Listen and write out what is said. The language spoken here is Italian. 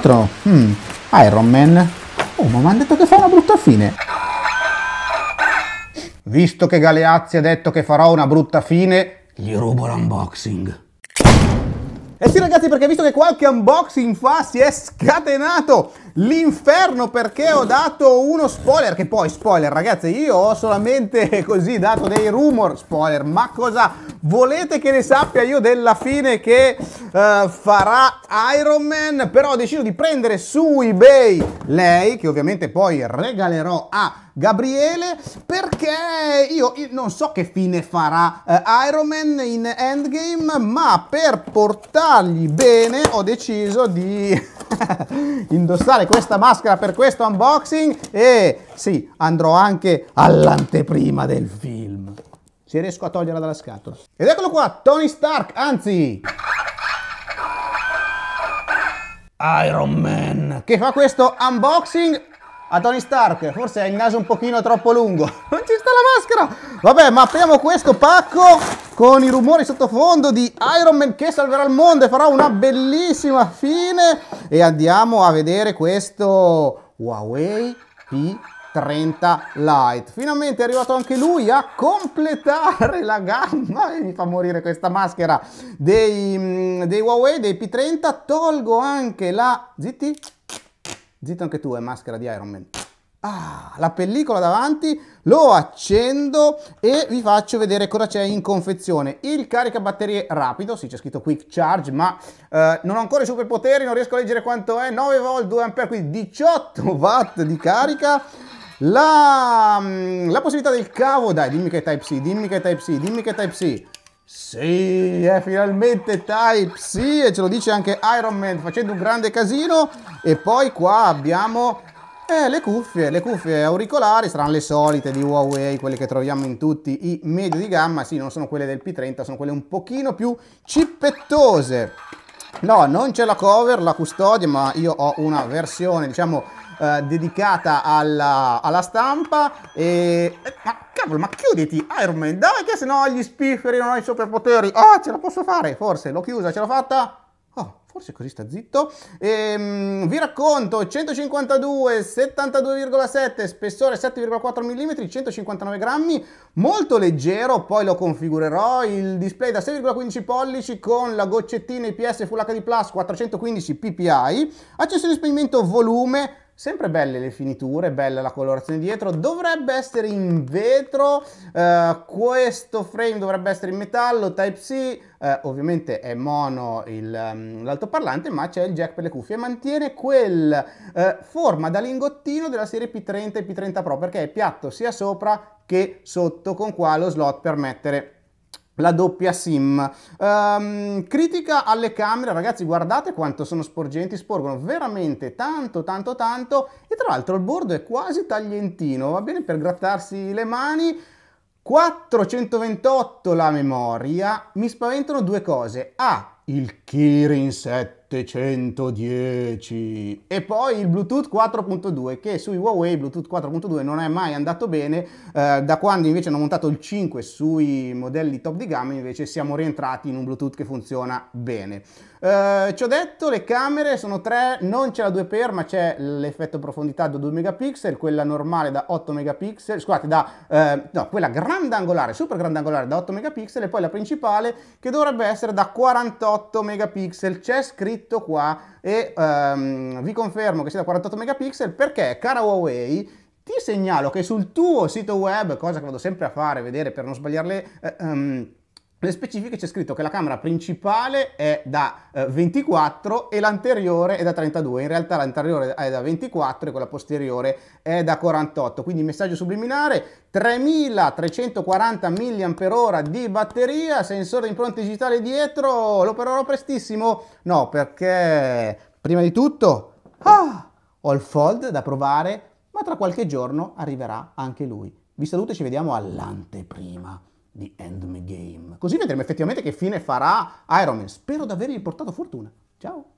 altro? Hmm, Iron Man. Oh, ma mi hanno detto che fa una brutta fine. Visto che Galeazzi ha detto che farò una brutta fine, gli rubo l'unboxing. E eh sì ragazzi perché visto che qualche unboxing fa si è scatenato l'inferno perché ho dato uno spoiler che poi spoiler ragazzi io ho solamente così dato dei rumor spoiler ma cosa volete che ne sappia io della fine che eh, farà Iron Man, però ho deciso di prendere su eBay lei, che ovviamente poi regalerò a Gabriele perché io, io, non so che fine farà eh, Iron Man in Endgame ma per portargli bene ho deciso di indossare questa maschera per questo unboxing e sì andrò anche all'anteprima del film se riesco a toglierla dalla scatola ed eccolo qua Tony Stark anzi Iron Man, che fa questo unboxing a Tony Stark. Forse ha il naso un pochino troppo lungo. Non ci sta la maschera. Vabbè, ma apriamo questo pacco con i rumori sottofondo di Iron Man che salverà il mondo e farà una bellissima fine. E andiamo a vedere questo Huawei P. 30 Light. Finalmente è arrivato anche lui a completare la gamma e mi fa morire questa maschera dei, mm, dei Huawei, dei P30. Tolgo anche la... zitti? Zitto anche tu, è maschera di Iron Man. Ah, la pellicola davanti, lo accendo e vi faccio vedere cosa c'è in confezione. Il caricabatterie rapido, sì c'è scritto quick charge, ma eh, non ho ancora i superpoteri, non riesco a leggere quanto è, 9 volt, 2 ampere, quindi 18 watt di carica la, mm, la possibilità del cavo, dai, dimmi che è Type-C, dimmi che è Type-C, dimmi che è Type-C. Sì, è finalmente Type-C e ce lo dice anche Iron Man facendo un grande casino. E poi qua abbiamo eh, le cuffie, le cuffie auricolari saranno le solite di Huawei, quelle che troviamo in tutti i medi di gamma. Sì, non sono quelle del P30, sono quelle un pochino più cippettose. No, non c'è la cover, la custodia, ma io ho una versione, diciamo, eh, dedicata alla, alla stampa e... Eh, ma cavolo, ma chiuditi Iron Man, dai che sennò gli spifferi non ho i superpoteri. Ah, ce la posso fare, forse, l'ho chiusa, ce l'ho fatta? forse così sta zitto. Ehm, vi racconto 152, 72,7, spessore 7,4 mm, 159 grammi, molto leggero, poi lo configurerò, il display da 6,15 pollici con la goccettina IPS Full HD+, Plus 415 ppi, accesso di spegnimento volume, Sempre belle le finiture, bella la colorazione dietro, dovrebbe essere in vetro, eh, questo frame dovrebbe essere in metallo, Type-C, eh, ovviamente è mono mm, l'altoparlante um, ma c'è il jack per le cuffie mantiene quel eh, forma da lingottino della serie P30 e P30 Pro perché è piatto sia sopra che sotto con qua lo slot per mettere la doppia SIM. Um, critica alle camere, ragazzi guardate quanto sono sporgenti, sporgono veramente tanto tanto tanto e tra l'altro il bordo è quasi taglientino, va bene per grattarsi le mani. 428 la memoria, mi spaventano due cose. A, il Kirin 7 710 e poi il Bluetooth 4.2 che sui Huawei Bluetooth 4.2 non è mai andato bene eh, da quando invece hanno montato il 5 sui modelli top di gamma invece siamo rientrati in un Bluetooth che funziona bene eh, ci ho detto le camere sono tre non c'è la 2x ma c'è l'effetto profondità da 2 megapixel quella normale da 8 megapixel scusate da eh, no quella grandangolare super grandangolare da 8 megapixel e poi la principale che dovrebbe essere da 48 megapixel c'è scritto scritto qua e um, vi confermo che sia da 48 megapixel perché, cara Huawei, ti segnalo che sul tuo sito web, cosa che vado sempre a fare, vedere per non sbagliarle... Eh, um, nelle specifiche c'è scritto che la camera principale è da 24 eh, e l'anteriore è da 32, in realtà l'anteriore è da 24 e quella posteriore è da 48, quindi messaggio subliminare, 3340 mAh di batteria, sensore impronte digitale dietro, lo opererò prestissimo? No, perché prima di tutto ah, ho il Fold da provare, ma tra qualche giorno arriverà anche lui. Vi saluto e ci vediamo all'anteprima di Endgame. Così vedremo effettivamente che fine farà Iron Man. Spero di avergli portato fortuna. Ciao!